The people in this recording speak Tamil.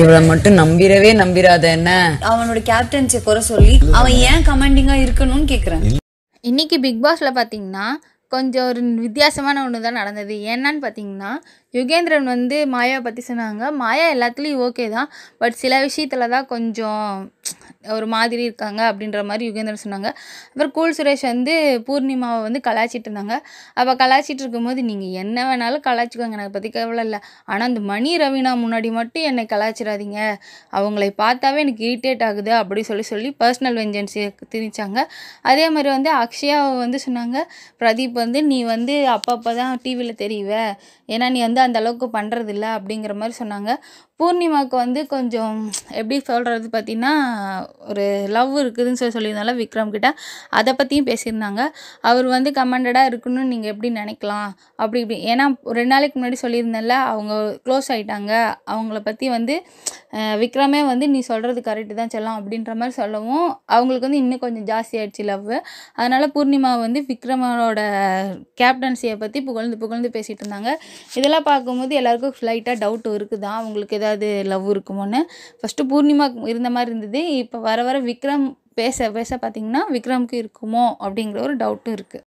இவளை மட்டும் நம்பிடவே நம்பிராத என்ன அவனோட கேப்டன்சி குறை சொல்லி அவன் ஏன் கமெண்டிங்கா இருக்கணும்னு கேக்குறான் இன்னைக்கு பிக் பாஸ்ல பாத்தீங்கன்னா கொஞ்சம் ஒரு வித்தியாசமான ஒன்று தான் நடந்தது என்னன்னு பார்த்தீங்கன்னா யுகேந்திரன் வந்து மாயாவை பற்றி சொன்னாங்க மாயா எல்லாத்துலேயும் ஓகே தான் பட் சில விஷயத்துல தான் கொஞ்சம் ஒரு மாதிரி இருக்காங்க அப்படின்ற மாதிரி யுகேந்திரன் சொன்னாங்க அப்புறம் கூல் சுரேஷ் வந்து பூர்ணிமாவை வந்து கலாய்ச்சிட்டு இருந்தாங்க அப்போ கலாய்ச்சிட்டு இருக்கும்போது நீங்கள் என்ன வேணாலும் கலாய்ச்சிக்கோங்க எனக்கு பற்றி கவலை இல்லை ஆனால் அந்த மணி ரவினா முன்னாடி மட்டும் என்னை கலாய்ச்சிடாதீங்க அவங்களை பார்த்தாவே எனக்கு இரிட்டேட் ஆகுது அப்படி சொல்லி சொல்லி பர்சனல் வெஞ்சன்ஸ் திணிச்சாங்க அதே மாதிரி வந்து அக்ஷயாவை வந்து சொன்னாங்க பிரதீப் வந்து நீ வந்து அப்பப்போ தான் டிவியில் தெரியுவ ஏன்னா நீ வந்து அந்த அளவுக்கு பண்ணுறதில்ல அப்படிங்கிற மாதிரி சொன்னாங்க பூர்ணிமாவுக்கு வந்து கொஞ்சம் எப்படி சொல்கிறது பார்த்திங்கன்னா ஒரு லவ் இருக்குதுன்னு சொல்லி சொல்லியிருந்தால விக்ரம் கிட்ட அதை பற்றியும் பேசியிருந்தாங்க அவர் வந்து கமாண்டடாக இருக்குன்னு நீங்கள் எப்படி நினைக்கலாம் அப்படி இப்படி ஏன்னா ரெண்டு நாளைக்கு முன்னாடி சொல்லியிருந்தேன்ல அவங்க க்ளோஸ் ஆகிட்டாங்க அவங்கள பற்றி வந்து விக்ரமே வந்து நீ சொல்கிறது கரெக்டு தான் சொல்லலாம் அப்படின்ற மாதிரி சொல்லவும் அவங்களுக்கு வந்து இன்னும் கொஞ்சம் ஜாஸ்தி ஆயிடுச்சு லவ் அதனால் பூர்ணிமா வந்து விக்ரமரோட கேப்டன்சியை பற்றி புகழ்ந்து புகழ்ந்து பேசிகிட்டு இருந்தாங்க இதெல்லாம் பார்க்கும்போது எல்லாருக்கும் ஃப்ளைட்டாக டவுட் இருக்குதான் அவங்களுக்கு ஏதாவது லவ் இருக்குமோன்னு ஃபஸ்ட்டு பூர்ணிமா இருந்த மாதிரி இருந்தது இப்போ வர வர விக்ரம் பேச பேச பார்த்தீங்கன்னா விக்ரமுக்கு இருக்குமோ அப்படிங்கிற ஒரு டவுட்டும் இருக்குது